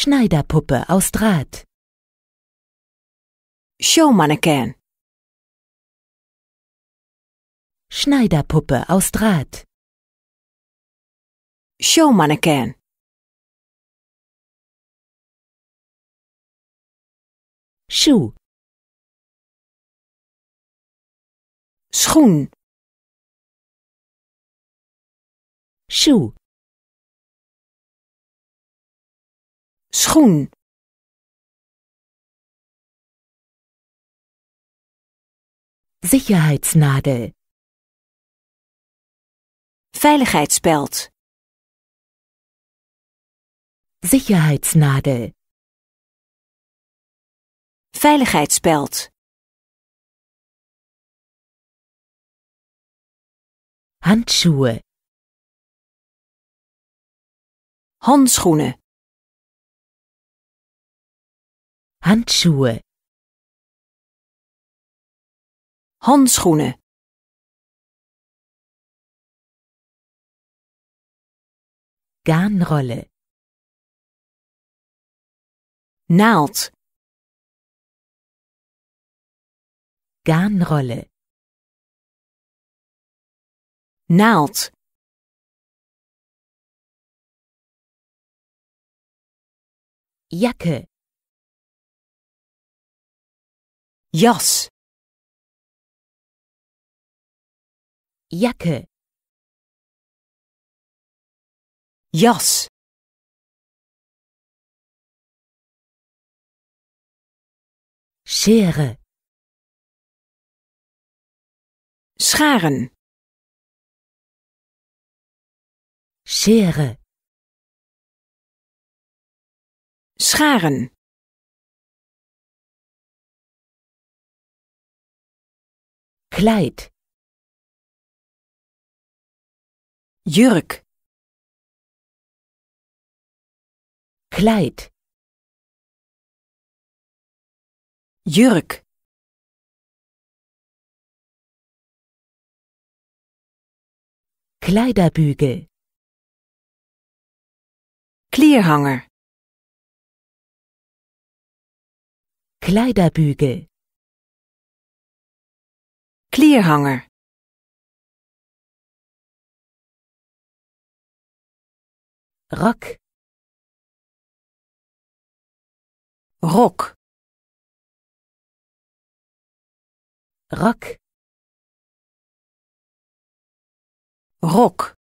Schneiderpuppe aus Draht. Showmannequin. Schneiderpuppe aus Draht. Showmannequin. Schuh. Schoen. Schuh. schoen Sicherheitsnadel Veiligheidsspeld Sicherheitsnadel Veiligheidsspeld Handschuhe Handschoenen Handschuhe. Handschoenen. garnrolle, Naald. garnrolle, Naald. Jacke. jas Jakke. jas Schere scharen Schere scharen Kleid Jürg Kleid Jürg Kleiderbügel Klierhanger Kleiderbügel Klierhanger Rock Rock Rock Rock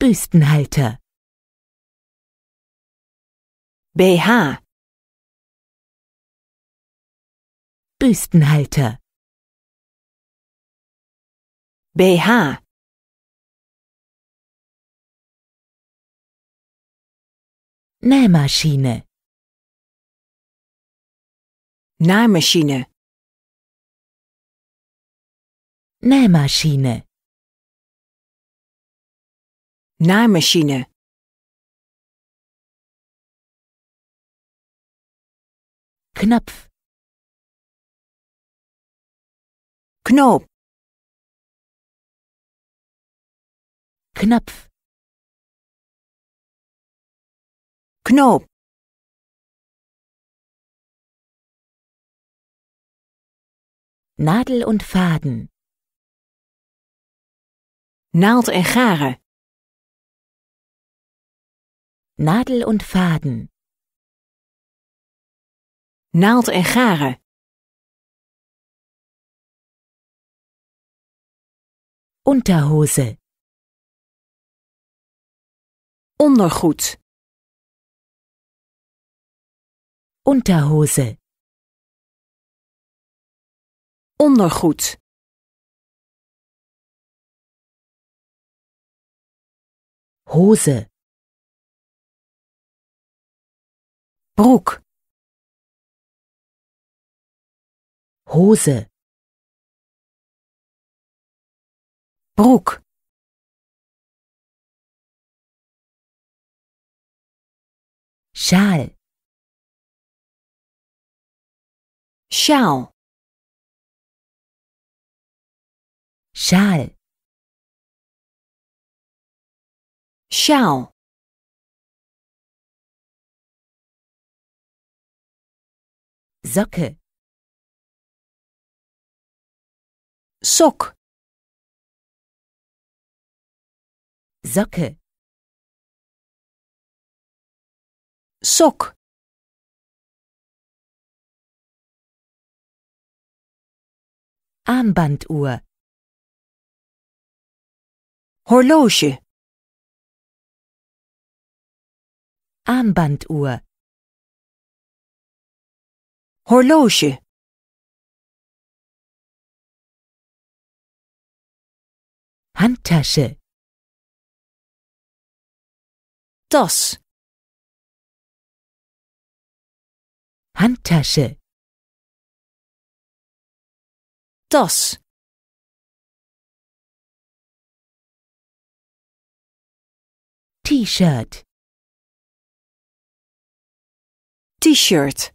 Büstenhalter BH Büstenhalter BH Nähmaschine Nähmaschine Nähmaschine Nähmaschine Knopf knoop knap knoop Nadel en Faden Naald en garen Nadel en Faden Naald en garen Unterhose Ondergoed Unterhose Ondergoed Hose Broek Hose Bruck Schal Schau. Schal Schau. Socke Sock Socke. Sock. Armbanduhr. Horloge. Armbanduhr. Horloge. Handtasche tas. Handtasche. Tas. T-shirt. T-shirt.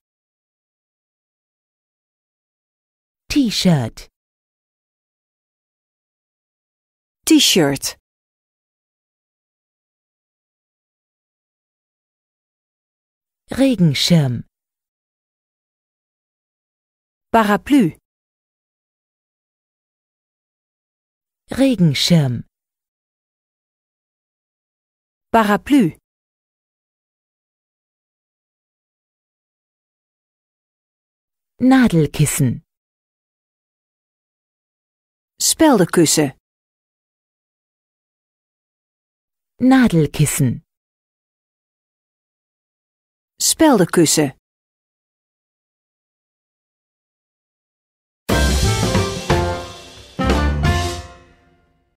T-shirt. T-shirt. Regenschirm Parapluie Regenschirm Parapluie Nadelkissen Speldenkussen Nadelkissen kussen.